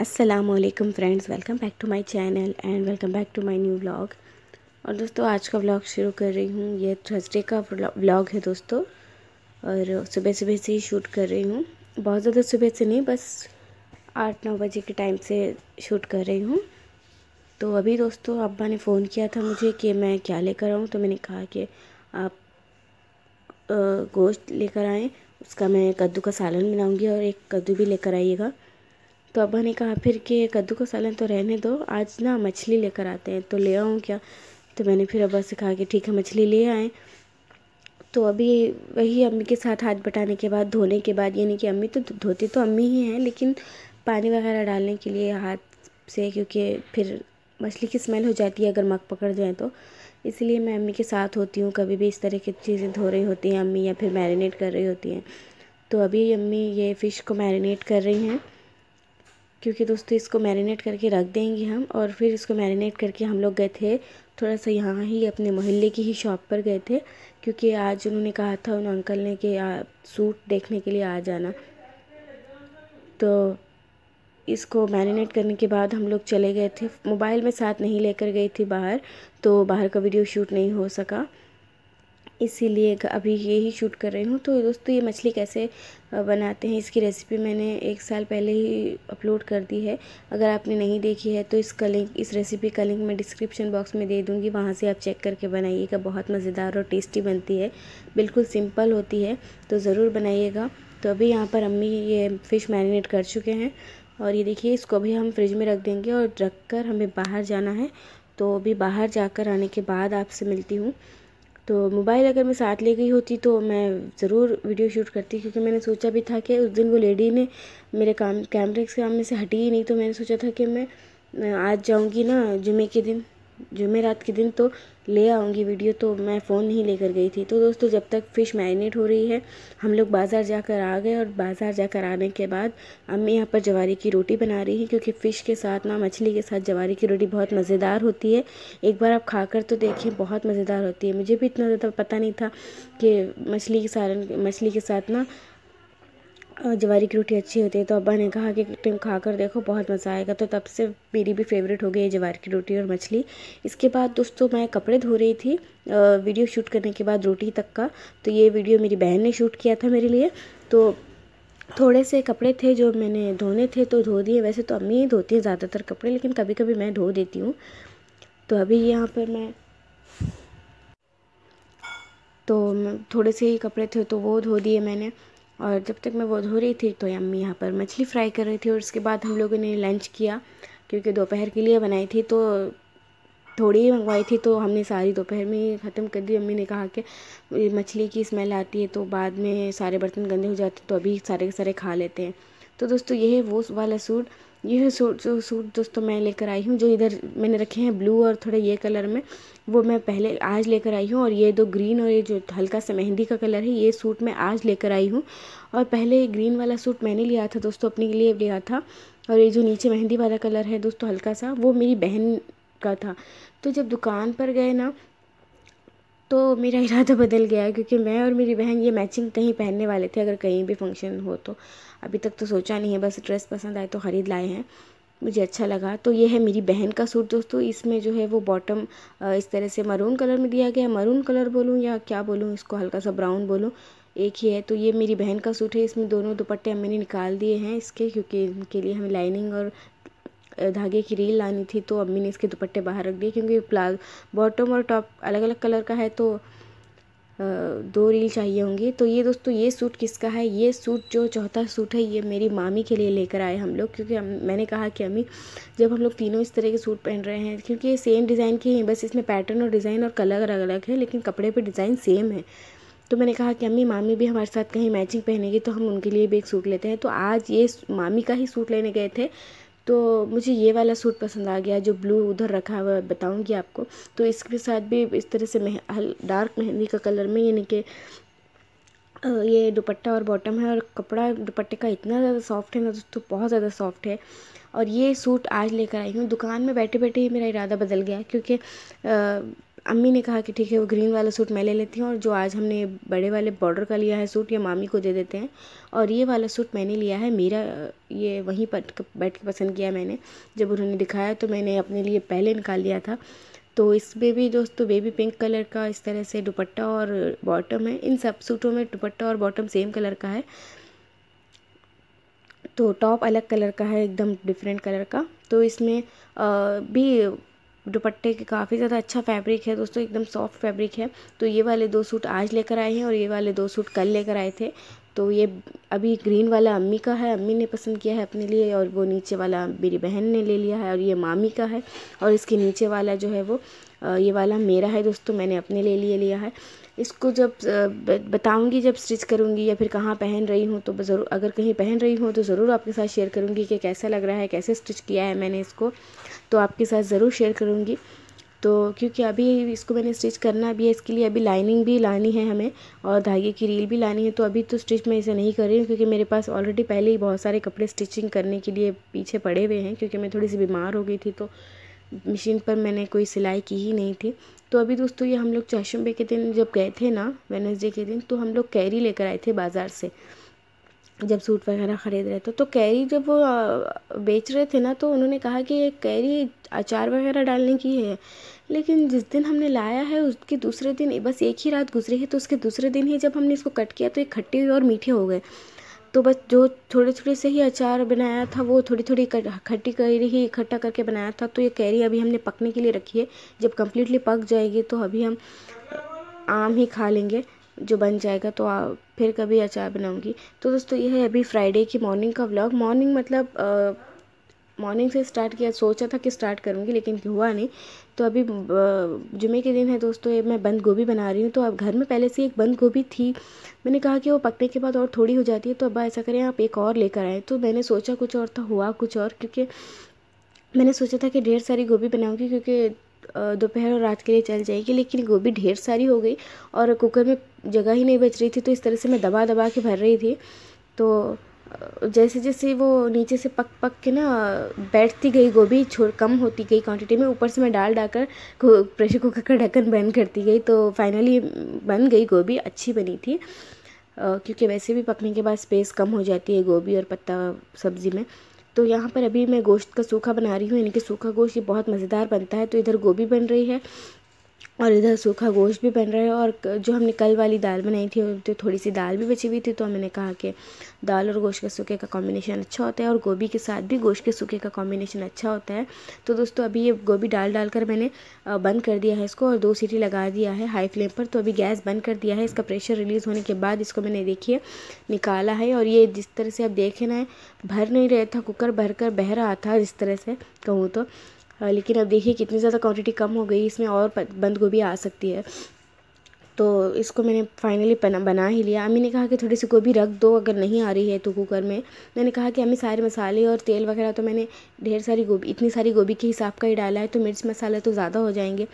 Aslam friends welcome back to my channel and welcome back to my new blog और दोस्तों आज का blog शुरू कर रही हूँ ये थर्सडे का ब्लॉग है दोस्तों और सुबह सुबह से ही शूट कर रही हूँ बहुत ज़्यादा सुबह से नहीं बस आठ नौ बजे के टाइम से शूट कर रही हूँ तो अभी दोस्तों अब्बा ने फ़ोन किया था मुझे कि मैं क्या लेकर आऊँ तो मैंने कहा कि आप गोश्त लेकर आएँ उसका मैं कद्दू का सालन बनाऊँगी और एक कद्दू भी लेकर आइएगा तो अब्बा ने कहा फिर कि कद्दू को सालन तो रहने दो आज ना मछली लेकर आते हैं तो ले आऊँ क्या तो मैंने फिर अब्बा से कहा कि ठीक है मछली ले आए तो अभी वही अम्मी के साथ हाथ बटाने के बाद धोने के बाद यानी कि अम्मी तो धोती तो अम्मी ही हैं लेकिन पानी वगैरह डालने के लिए हाथ से क्योंकि फिर मछली की स्मेल हो जाती है अगर मग पकड़ जाए तो इसलिए मैं अम्मी के साथ होती हूँ कभी भी इस तरह की चीज़ें धो रही होती हैं अम्मी या फिर मैरिनेट कर रही होती हैं तो अभी अम्मी ये फ़िश को मैरिनेट कर रही हैं क्योंकि दोस्तों इसको मैरिनेट करके रख देंगे हम और फिर इसको मैरिनेट करके हम लोग गए थे थोड़ा सा यहाँ ही अपने मोहल्ले की ही शॉप पर गए थे क्योंकि आज उन्होंने कहा था उन अंकल ने कि सूट देखने के लिए आ जाना तो इसको मैरिनेट करने के बाद हम लोग चले गए थे मोबाइल में साथ नहीं लेकर गई थी बाहर तो बाहर का वीडियो शूट नहीं हो सका इसीलिए अभी ये ही शूट कर रही हूँ तो दोस्तों ये मछली कैसे बनाते हैं इसकी रेसिपी मैंने एक साल पहले ही अपलोड कर दी है अगर आपने नहीं देखी है तो इसका लिंक इस रेसिपी का लिंक मैं डिस्क्रिप्शन बॉक्स में दे दूँगी वहाँ से आप चेक करके बनाइएगा बहुत मज़ेदार और टेस्टी बनती है बिल्कुल सिंपल होती है तो ज़रूर बनाइएगा तो अभी यहाँ पर अम्मी ये फ़िश मैरिनेट कर चुके हैं और ये देखिए इसको भी हम फ्रिज में रख देंगे और रख कर हमें बाहर जाना है तो अभी बाहर जाकर आने के बाद आपसे मिलती हूँ तो मोबाइल अगर मैं साथ ले गई होती तो मैं ज़रूर वीडियो शूट करती क्योंकि मैंने सोचा भी था कि उस दिन वो लेडी ने मेरे काम कैमरे के सामने से हटी ही नहीं तो मैंने सोचा था कि मैं आज जाऊँगी ना जुमे के दिन जुमेरात के दिन तो ले आऊँगी वीडियो तो मैं फ़ोन नहीं लेकर गई थी तो दोस्तों जब तक फ़िश मैरिनेट हो रही है हम लोग बाज़ार जाकर आ गए और बाज़ार जाकर आने के बाद अम्मी यहाँ पर जवारी की रोटी बना रही है क्योंकि फ़िश के साथ ना मछली के साथ जवारी की रोटी बहुत मज़ेदार होती है एक बार आप खा तो देखें बहुत मज़ेदार होती है मुझे भी इतना ज़्यादा पता नहीं था कि मछली के साथ मछली के साथ ना जवारी की रोटी अच्छी होती है तो अब्बा ने कहा कि तुम खा कर देखो बहुत मज़ा आएगा तो तब से मेरी भी फेवरेट हो गई है जवार की रोटी और मछली इसके बाद दोस्तों मैं कपड़े धो रही थी वीडियो शूट करने के बाद रोटी तक का तो ये वीडियो मेरी बहन ने शूट किया था मेरे लिए तो थोड़े से कपड़े थे जो मैंने धोने थे तो धो दिए वैसे तो अम्मी ही धोती हैं ज़्यादातर कपड़े लेकिन कभी कभी मैं धो देती हूँ तो अभी यहाँ पर मैं तो थोड़े से ही कपड़े थे तो वो धो दिए मैंने और जब तक मैं वो धो रही थी तो अम्मी यहाँ पर मछली फ्राई कर रही थी और उसके बाद हम लोगों ने लंच किया क्योंकि दोपहर के लिए बनाई थी तो थोड़ी ही मंगवाई थी तो हमने सारी दोपहर में ही ख़त्म कर दी अम्मी ने कहा कि मछली की स्मेल आती है तो बाद में सारे बर्तन गंदे हो जाते तो अभी सारे के सारे खा लेते हैं तो दोस्तों यह है वो वाला सूट ये सूट सूट दोस्तों मैं लेकर आई हूँ जो इधर मैंने रखे हैं ब्लू और थोड़े ये कलर में वो मैं पहले आज लेकर आई हूँ और ये दो ग्रीन और ये जो हल्का सा मेहंदी का कलर है ये सूट मैं आज लेकर आई हूँ और पहले ग्रीन वाला सूट मैंने लिया था दोस्तों अपने लिए लिया था और ये जो नीचे मेहंदी वाला कलर है दोस्तों हल्का सा वो मेरी बहन का था तो जब दुकान पर गए ना तो मेरा इरादा बदल गया है क्योंकि मैं और मेरी बहन ये मैचिंग कहीं पहनने वाले थे अगर कहीं भी फंक्शन हो तो अभी तक तो सोचा नहीं है बस ड्रेस पसंद आए तो ख़रीद लाए हैं मुझे अच्छा लगा तो ये है मेरी बहन का सूट दोस्तों इसमें जो है वो बॉटम इस तरह से मरून कलर में दिया गया मरून कलर बोलूँ या क्या बोलूँ इसको हल्का सा ब्राउन बोलूँ एक ही है तो ये मेरी बहन का सूट है इसमें दोनों दुपट्टे मैंने निकाल दिए हैं इसके क्योंकि इनके लिए हमें लाइनिंग और धागे की रील लानी थी तो अम्मी ने इसके दुपट्टे बाहर रख दिए क्योंकि प्लाज बॉटम और टॉप अलग अलग कलर का है तो दो रील चाहिए होंगी तो ये दोस्तों ये सूट किसका है ये सूट जो चौथा सूट है ये मेरी मामी के लिए लेकर आए हम लोग क्योंकि हम मैंने कहा कि अम्मी जब हम लोग तीनों इस तरह के सूट पहन रहे हैं क्योंकि ये सेम डिज़ाइन के हैं बस इसमें पैटर्न और डिज़ाइन और कलर अलग अलग है लेकिन कपड़े पर डिज़ाइन सेम है तो मैंने कहा कि अम्मी मामी भी हमारे साथ कहीं मैचिंग पहनेगी तो हम उनके लिए भी एक सूट लेते हैं तो आज ये मामी का ही सूट लेने गए थे तो मुझे ये वाला सूट पसंद आ गया जो ब्लू उधर रखा हुआ है बताऊँगी आपको तो इसके साथ भी इस तरह से मेह डार्क मेहंदी का कलर में यानी कि ये दुपट्टा और बॉटम है और कपड़ा दुपट्टे का इतना ज़्यादा सॉफ्ट है ना दोस्तों बहुत ज़्यादा सॉफ्ट है और ये सूट आज लेकर आई हूँ दुकान में बैठे बैठे ही मेरा इरादा बदल गया क्योंकि अम्मी ने कहा कि ठीक है वो ग्रीन वाला सूट मैं ले लेती हूँ और जो आज हमने बड़े वाले बॉर्डर का लिया है सूट ये मामी को दे देते हैं और ये वाला सूट मैंने लिया है मेरा ये वहीं पर बैठ के पसंद किया मैंने जब उन्होंने दिखाया तो मैंने अपने लिए पहले निकाल लिया था तो इसमें भी दोस्तों बेबी पिंक कलर का इस तरह से दुपट्टा और बॉटम है इन सब सूटों में दुपट्टा और बॉटम सेम कलर का है तो टॉप अलग कलर का है एकदम डिफरेंट कलर का तो इसमें आ, भी दुपट्टे के काफ़ी ज़्यादा अच्छा फैब्रिक है दोस्तों एकदम सॉफ्ट फैब्रिक है तो ये वाले दो सूट आज लेकर आए हैं और ये वाले दो सूट कल लेकर आए थे तो ये अभी ग्रीन वाला अम्मी का है अम्मी ने पसंद किया है अपने लिए और वो नीचे वाला मेरी बहन ने ले लिया है और ये मामी का है और इसके नीचे वाला जो है वो ये वाला मेरा है दोस्तों मैंने अपने लिए लिए लिया है इसको जब बताऊंगी जब स्टिच करूंगी या फिर कहाँ पहन रही हूँ तो ज़रूर अगर कहीं पहन रही हूँ तो ज़रूर आपके साथ शेयर करूँगी कि कैसा लग रहा है कैसे स्टिच किया है मैंने इसको तो आपके साथ ज़रूर शेयर करूँगी तो क्योंकि अभी इसको मैंने स्टिच करना भी है इसके लिए अभी लाइनिंग भी लानी है हमें और धागे की रील भी लानी है तो अभी तो स्टिच मैं इसे नहीं कर रही हूँ क्योंकि मेरे पास ऑलरेडी पहले ही बहुत सारे कपड़े स्टिचिंग करने के लिए पीछे पड़े हुए हैं क्योंकि मैं थोड़ी सी बीमार हो गई थी तो मशीन पर मैंने कोई सिलाई की ही नहीं थी तो अभी दोस्तों ये हम लोग चैशम्बे के दिन जब गए थे ना वेनसडे के दिन तो हम लोग कैरी लेकर आए थे बाज़ार से जब सूट वगैरह ख़रीद रहे थे तो कैरी जब वो बेच रहे थे ना तो उन्होंने कहा कि ये कैरी अचार वगैरह डालने की है लेकिन जिस दिन हमने लाया है उसके दूसरे दिन बस एक ही रात गुजरी है तो उसके दूसरे दिन ही जब हमने इसको कट किया तो ये खट्टे हुए और मीठे हो गए तो बस जो थोड़े थोड़े से ही अचार बनाया था वो थोड़ी थोड़ी खट्टी कैरी ही इकट्ठा करके बनाया था तो ये कैरी अभी हमने पकने के लिए रखी है जब कम्प्लीटली पक जाएगी तो अभी हम आम ही खा लेंगे जो बन जाएगा तो आ, फिर कभी अचार बनाऊंगी तो दोस्तों ये है अभी फ्राइडे की मॉर्निंग का व्लॉग मॉर्निंग मतलब मॉर्निंग से स्टार्ट किया सोचा था कि स्टार्ट करूँगी लेकिन हुआ नहीं तो अभी जुमे के दिन है दोस्तों ये मैं बंद गोभी बना रही हूँ तो अब घर में पहले से एक बंद गोभी थी मैंने कहा कि वो पकने के बाद और थोड़ी हो जाती है तो अब ऐसा करें आप एक और लेकर आएँ तो मैंने सोचा कुछ और था हुआ कुछ और क्योंकि मैंने सोचा था कि ढेर सारी गोभी बनाऊंगी क्योंकि दोपहर और रात के लिए चल जाएगी लेकिन गोभी ढेर सारी हो गई और कुकर में जगह ही नहीं बच रही थी तो इस तरह से मैं दबा दबा के भर रही थी तो जैसे जैसे वो नीचे से पक पक के ना बैठती गई गोभी छोड़ कम होती गई क्वांटिटी में ऊपर से मैं डाल डालकर प्रेशर कुकर का ढक्कन बंद करती गई तो फाइनली बन गई गोभी अच्छी बनी थी क्योंकि वैसे भी पकने के बाद स्पेस कम हो जाती है गोभी और पत्ता सब्ज़ी में तो यहाँ पर अभी मैं गोश्त का सूखा बना रही हूँ यानी कि सूखा गोश्त ये बहुत मज़ेदार बनता है तो इधर गोभी बन रही है और इधर सूखा गोश्त भी बन रहा है और जो हमने कल वाली दाल बनाई थी तो थोड़ी सी दाल भी बची हुई थी तो मैंने कहा कि दाल और गोश्त के सूखे का कॉम्बिनेशन अच्छा होता है और गोभी के साथ भी गोश्त के सूखे का कॉम्बिनेशन अच्छा होता है तो दोस्तों अभी ये गोभी डाल डाल कर मैंने बंद कर दिया है इसको और दो सीटी लगा दिया है हाई फ्लेम पर तो अभी गैस बंद कर दिया है इसका प्रेशर रिलीज़ होने के बाद इसको मैंने देखिए निकाला है और ये जिस तरह से आप देखे ना भर नहीं रहे था कुकर भर कर बह रहा था जिस तरह से कहूँ तो लेकिन अब देखिए कितनी ज़्यादा क्वांटिटी कम हो गई इसमें और बंद गोभी आ सकती है तो इसको मैंने फाइनली बना ही लिया अम्मी ने कहा कि थोड़ी सी गोभी रख दो अगर नहीं आ रही है तो कुकर में मैंने कहा कि अम्मी सारे मसाले और तेल वगैरह तो मैंने ढेर सारी गोभी इतनी सारी गोभी के हिसाब का ही डाला है तो मिर्च मसाला तो ज़्यादा हो जाएंगे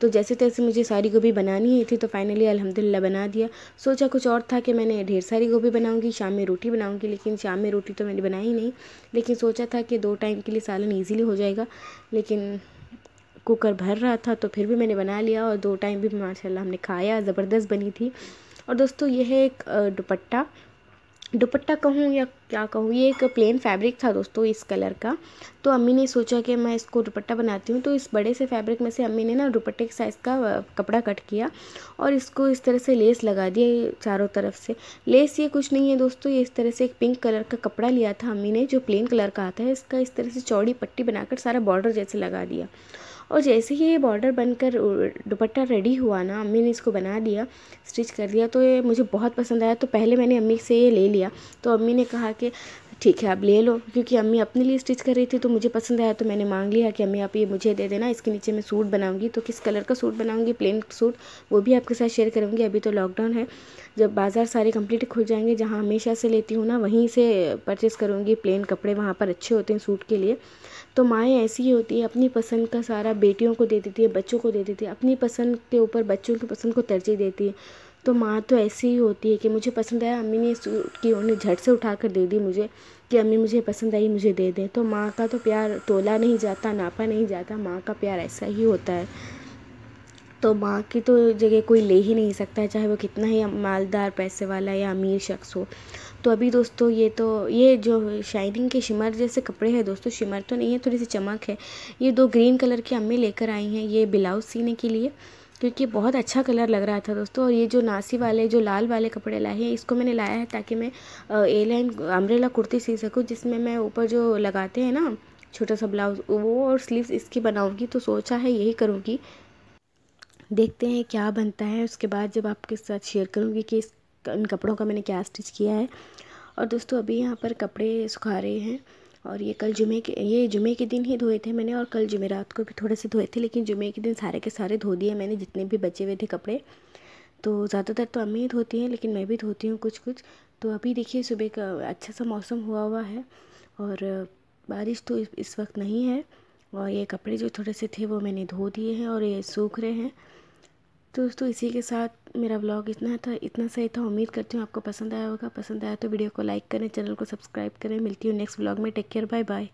तो जैसे तैसे मुझे सारी गोभी बनानी ही थी तो फाइनली अलहमदिल्ला बना दिया सोचा कुछ और था कि मैंने ढेर सारी गोभी बनाऊँगी शाम में रोटी बनाऊँगी लेकिन शाम में रोटी तो मैंने बनाई नहीं लेकिन सोचा था कि दो टाइम के लिए सालन ईजीली हो जाएगा लेकिन कुकर भर रहा था तो फिर भी मैंने बना लिया और दो टाइम भी माशाल्लाह हमने खाया ज़बरदस्त बनी थी और दोस्तों ये है एक दुपट्टा दुपट्टा कहूँ या क्या कहूँ ये एक प्लेन फैब्रिक था दोस्तों इस कलर का तो अम्मी ने सोचा कि मैं इसको दुपट्टा बनाती हूँ तो इस बड़े से फैब्रिक में से अम्मी ने ना दुपट्टे के साइज़ का कपड़ा कट किया और इसको इस तरह से लेस लगा दिया चारों तरफ से लेस ये कुछ नहीं है दोस्तों ये इस तरह से एक पिंक कलर का कपड़ा लिया था अम्मी ने जो प्लेन कलर का आता है इसका इस तरह से चौड़ी पट्टी बनाकर सारा बॉर्डर जैसे लगा दिया और जैसे ही ये बॉर्डर बनकर दुपट्टा रेडी हुआ ना अम्मी ने इसको बना दिया स्टिच कर दिया तो ये मुझे बहुत पसंद आया तो पहले मैंने अम्मी से ये ले लिया तो अम्मी ने कहा कि ठीक है आप ले लो क्योंकि अम्मी अपने लिए स्टिच कर रही थी तो मुझे पसंद आया तो मैंने मांग लिया कि अम्मी आप ये मुझे दे देना इसके नीचे मैं सूट बनाऊंगी तो किस कलर का सूट बनाऊंगी प्लेन सूट वो भी आपके साथ शेयर करूंगी अभी तो लॉकडाउन है जब बाज़ार सारे कंप्लीट खुल जाएंगे जहाँ हमेशा से लेती हूँ ना वहीं से परचेज़ करूँगी प्लेन कपड़े वहाँ पर अच्छे होते हैं सूट के लिए तो माएँ ऐसी ही होती है अपनी पसंद का सारा बेटियों को दे देती है बच्चों को दे देती है अपनी पसंद के ऊपर बच्चों की पसंद को तरजीह देती है तो माँ तो ऐसी ही होती है कि मुझे पसंद आया अम्मी ने सूट की उन्हें झट से उठा कर दे दी मुझे कि अम्मी मुझे पसंद आई मुझे दे दें तो माँ का तो प्यार तोला नहीं जाता नापा नहीं जाता माँ का प्यार ऐसा ही होता है तो माँ की तो जगह कोई ले ही नहीं सकता चाहे वो कितना ही मालदार पैसे वाला या अमीर शख्स हो तो अभी दोस्तों ये तो ये जो शाइनिंग के शिमर जैसे कपड़े हैं दोस्तों शिमर तो नहीं है थोड़ी सी चमक है ये दो ग्रीन कलर की अम्मी लेकर आई हैं ये ब्लाउज सीने के लिए क्योंकि बहुत अच्छा कलर लग रहा था दोस्तों और ये जो नासी वाले जो लाल वाले कपड़े लाए हैं इसको मैंने लाया है ताकि मैं ए लाइन अम्ब्रेला कुर्ती सी सकूँ जिसमें मैं ऊपर जो लगाते हैं ना छोटा सा ब्लाउज वो और स्लीव्स इसकी बनाऊँगी तो सोचा है यही करूँगी देखते हैं क्या बनता है उसके बाद जब आपके साथ शेयर करूँगी कि इस इन कपड़ों का मैंने क्या स्टिच किया है और दोस्तों अभी यहाँ पर कपड़े सुखा रहे हैं और ये कल जुमे के ये जुमे के दिन ही धोए थे मैंने और कल जुमे रात को भी थोड़े से धोए थे लेकिन जुमे के दिन सारे के सारे धो दिए मैंने जितने भी बचे हुए थे कपड़े तो ज़्यादातर तो अम्मी ही धोती हैं लेकिन मैं भी धोती हूँ कुछ कुछ तो अभी देखिए सुबह का अच्छा सा मौसम हुआ हुआ है और बारिश तो इस वक्त नहीं है और ये कपड़े जो थोड़े से थे वो मैंने धो दिए हैं और ये सूख रहे हैं तो दोस्तों इसी के साथ मेरा ब्लॉग इतना था इतना सही था उम्मीद करती हूँ आपको पसंद आया होगा पसंद आया तो वीडियो को लाइक करें चैनल को सब्सक्राइब करें मिलती हूँ नेक्स्ट ब्लॉग में टेक केयर बाय बाय